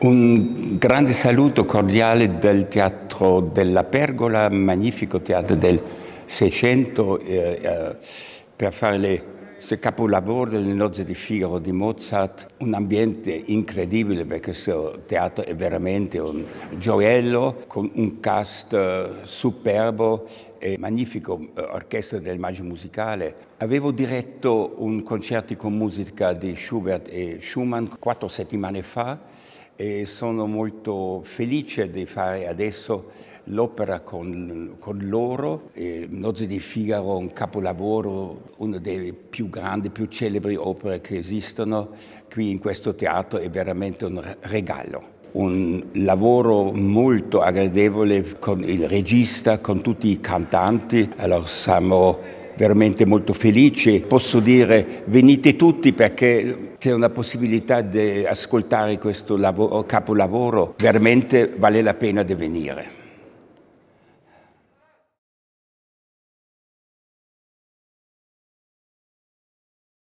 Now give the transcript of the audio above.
Un grande saluto cordiale del Teatro della Pergola, magnifico teatro del Seicento, eh, eh, per fare le, questo capolavoro delle nozze di Figaro di Mozart, un ambiente incredibile perché questo teatro è veramente un gioiello con un cast eh, superbo e magnifico eh, orchestra del Maggio Musicale. Avevo diretto un concerto con musica di Schubert e Schumann quattro settimane fa e sono molto felice di fare adesso l'opera con, con, loro. Nozze di Figaro è un capolavoro, una delle più grandi, più celebri opere che esistono qui in questo teatro, è veramente un regalo. Un lavoro molto agradevole con il regista, con tutti i cantanti. Allora siamo veramente molto felice. Posso dire venite tutti perché c'è una possibilità di ascoltare questo lavoro, capolavoro, veramente vale la pena di venire.